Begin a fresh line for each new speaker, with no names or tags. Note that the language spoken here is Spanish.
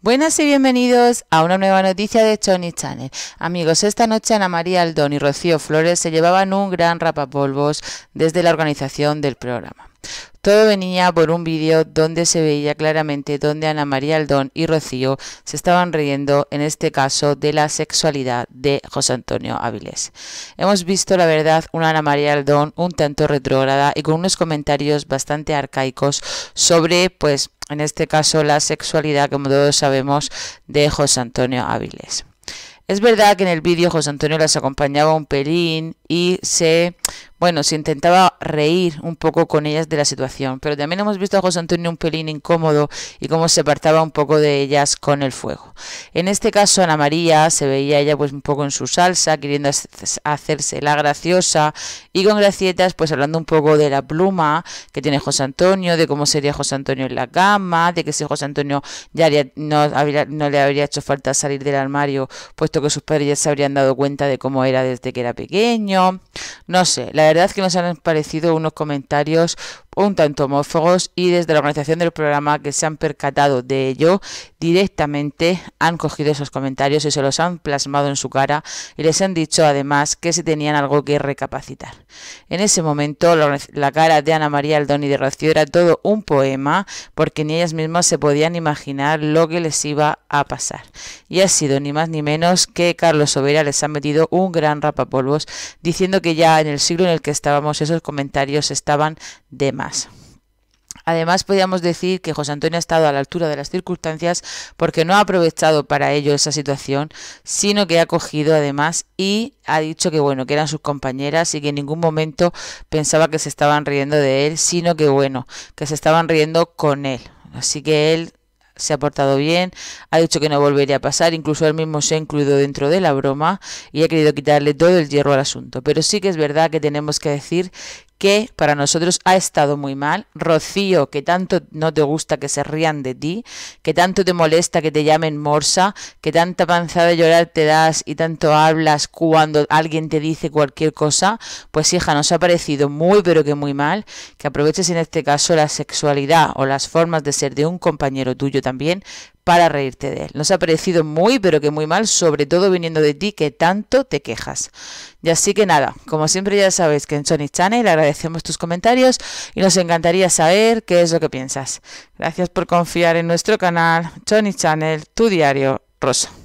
Buenas y bienvenidos a una nueva noticia de Chony Channel. Amigos, esta noche Ana María Aldón y Rocío Flores se llevaban un gran rapapolvos desde la organización del programa. Todo venía por un vídeo donde se veía claramente donde Ana María Aldón y Rocío se estaban riendo, en este caso, de la sexualidad de José Antonio Áviles. Hemos visto, la verdad, una Ana María Aldón un tanto retrógrada y con unos comentarios bastante arcaicos sobre, pues, en este caso, la sexualidad, como todos sabemos, de José Antonio Áviles. Es verdad que en el vídeo José Antonio las acompañaba un pelín y se, bueno, se intentaba reír un poco con ellas de la situación, pero también hemos visto a José Antonio un pelín incómodo y cómo se apartaba un poco de ellas con el fuego. En este caso Ana María se veía ella pues un poco en su salsa, queriendo hacerse la graciosa y con gracietas pues hablando un poco de la pluma que tiene José Antonio, de cómo sería José Antonio en la cama, de que si José Antonio ya no, no le habría hecho falta salir del armario puesto que sus padres ya se habrían dado cuenta de cómo era desde que era pequeño, no sé, la verdad es que nos han parecido unos comentarios un tanto homófobos y desde la organización del programa que se han percatado de ello, directamente han cogido esos comentarios y se los han plasmado en su cara y les han dicho además que se tenían algo que recapacitar. En ese momento la cara de Ana María Aldoni de Rocío era todo un poema porque ni ellas mismas se podían imaginar lo que les iba a pasar. Y ha sido ni más ni menos que Carlos Sobera les ha metido un gran rapapolvos diciendo que ya en el siglo en el que estábamos esos comentarios estaban de más. Además, podíamos decir que José Antonio ha estado a la altura de las circunstancias porque no ha aprovechado para ello esa situación, sino que ha cogido además y ha dicho que bueno, que eran sus compañeras y que en ningún momento pensaba que se estaban riendo de él, sino que bueno, que se estaban riendo con él. Así que él se ha portado bien, ha dicho que no volvería a pasar, incluso él mismo se ha incluido dentro de la broma y ha querido quitarle todo el hierro al asunto. Pero sí que es verdad que tenemos que decir que para nosotros ha estado muy mal. Rocío, que tanto no te gusta que se rían de ti, que tanto te molesta que te llamen morsa, que tanta panzada de llorar te das y tanto hablas cuando alguien te dice cualquier cosa, pues hija, nos ha parecido muy pero que muy mal que aproveches en este caso la sexualidad o las formas de ser de un compañero tuyo también para reírte de él. Nos ha parecido muy, pero que muy mal, sobre todo viniendo de ti que tanto te quejas. Y así que nada, como siempre ya sabéis que en Sony Channel agradecemos tus comentarios y nos encantaría saber qué es lo que piensas. Gracias por confiar en nuestro canal, Sony Channel, tu diario, Rosa.